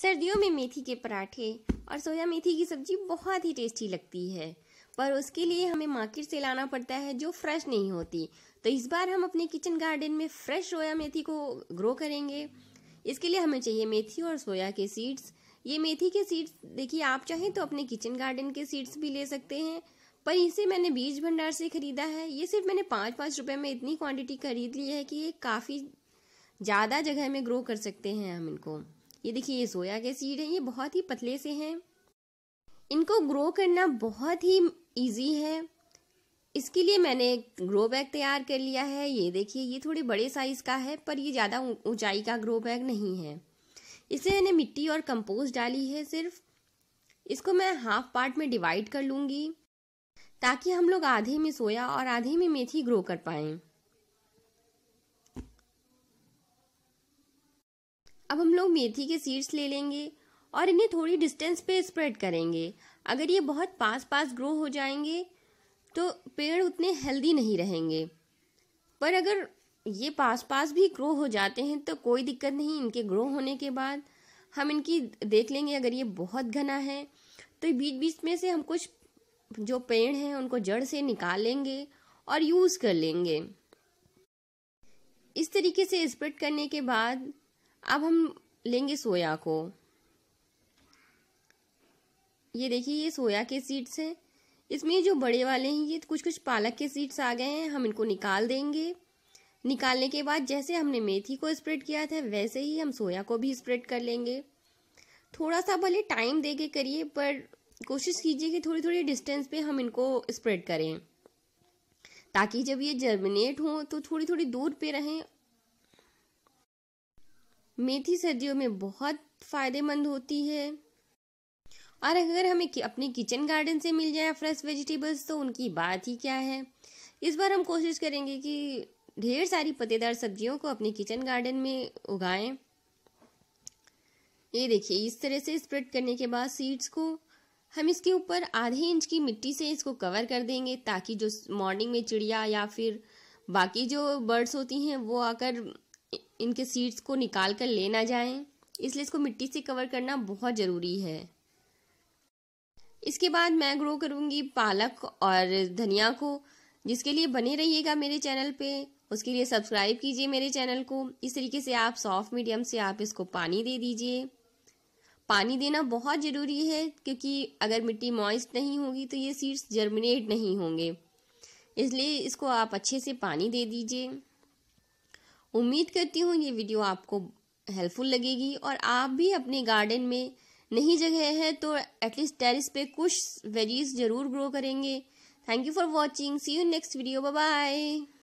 सर्दियों में मेथी के पराठे और सोया मेथी की सब्जी बहुत ही टेस्टी लगती है पर उसके लिए हमें मार्केट से लाना पड़ता है जो फ्रेश नहीं होती तो इस बार हम अपने किचन गार्डन में फ्रेश सोया मेथी को ग्रो करेंगे इसके लिए हमें चाहिए मेथी और सोया के सीड्स ये मेथी के सीड्स देखिए आप चाहें तो अपने किचन गार्डन के सीड्स भी ले सकते हैं पर इसे मैंने बीज भंडार से ख़रीदा है ये सिर्फ मैंने पाँच पाँच रुपये में इतनी क्वांटिटी खरीद ली है कि ये काफ़ी ज़्यादा जगह में ग्रो कर सकते हैं हम इनको ये देखिए ये सोया के सीड है ये बहुत ही पतले से हैं इनको ग्रो करना बहुत ही इजी है इसके लिए मैंने एक ग्रो बैग तैयार कर लिया है ये देखिए ये थोड़े बड़े साइज़ का है पर ये ज़्यादा ऊंचाई का ग्रो बैग नहीं है इसे मैंने मिट्टी और कंपोस्ट डाली है सिर्फ इसको मैं हाफ पार्ट में डिवाइड कर लूँगी ताकि हम लोग आधे में सोया और आधे में मेथी ग्रो कर पाएँ अब हम लोग मेथी के सीड्स ले लेंगे और इन्हें थोड़ी डिस्टेंस पे स्प्रेड करेंगे अगर ये बहुत पास पास ग्रो हो जाएंगे तो पेड़ उतने हेल्दी नहीं रहेंगे पर अगर ये पास पास भी ग्रो हो जाते हैं तो कोई दिक्कत नहीं इनके ग्रो होने के बाद हम इनकी देख लेंगे अगर ये बहुत घना है तो बीच बीच में से हम कुछ जो पेड़ हैं उनको जड़ से निकाल लेंगे और यूज़ कर लेंगे इस तरीके से स्प्रेड करने के बाद अब हम लेंगे सोया को ये देखिए ये सोया के सीड्स हैं इसमें जो बड़े वाले हैं ये कुछ कुछ पालक के सीड्स आ गए हैं हम इनको निकाल देंगे निकालने के बाद जैसे हमने मेथी को स्प्रेड किया था वैसे ही हम सोया को भी स्प्रेड कर लेंगे थोड़ा सा भले टाइम दे के करिए पर कोशिश कीजिए कि थोड़ी थोड़ी डिस्टेंस पे हम इनको स्प्रेड करें ताकि जब ये जर्मिनेट हों तो थोड़ी थोड़ी दूर पे रहें मेथी सर्दियों में बहुत फ़ायदेमंद होती है और अगर हमें कि अपने किचन गार्डन से मिल जाए फ्रेश वेजिटेबल्स तो उनकी बात ही क्या है इस बार हम कोशिश करेंगे कि ढेर सारी पत्तेदार सब्जियों को अपने किचन गार्डन में उगाएं ये देखिए इस तरह से स्प्रेड करने के बाद सीड्स को हम इसके ऊपर आधे इंच की मिट्टी से इसको कवर कर देंगे ताकि जो मॉर्निंग में चिड़िया या फिर बाकी जो बर्ड्स होती हैं वो आकर इनके सीड्स को निकाल कर ले ना जाएं इसलिए इसको मिट्टी से कवर करना बहुत ज़रूरी है इसके बाद मैं ग्रो करूँगी पालक और धनिया को जिसके लिए बने रहिएगा मेरे चैनल पे उसके लिए सब्सक्राइब कीजिए मेरे चैनल को इस तरीके से आप सॉफ्ट मीडियम से आप इसको पानी दे दीजिए पानी देना बहुत ज़रूरी है क्योंकि अगर मिट्टी मॉइस्ट नहीं होगी तो ये सीड्स जर्मिनेट नहीं होंगे इसलिए इसको आप अच्छे से पानी दे दीजिए उम्मीद करती हूँ ये वीडियो आपको हेल्पफुल लगेगी और आप भी अपने गार्डन में नहीं जगह है तो एटलीस्ट टेरिस पे कुछ वेजीज जरूर ग्रो करेंगे thank you for watching see you next video bye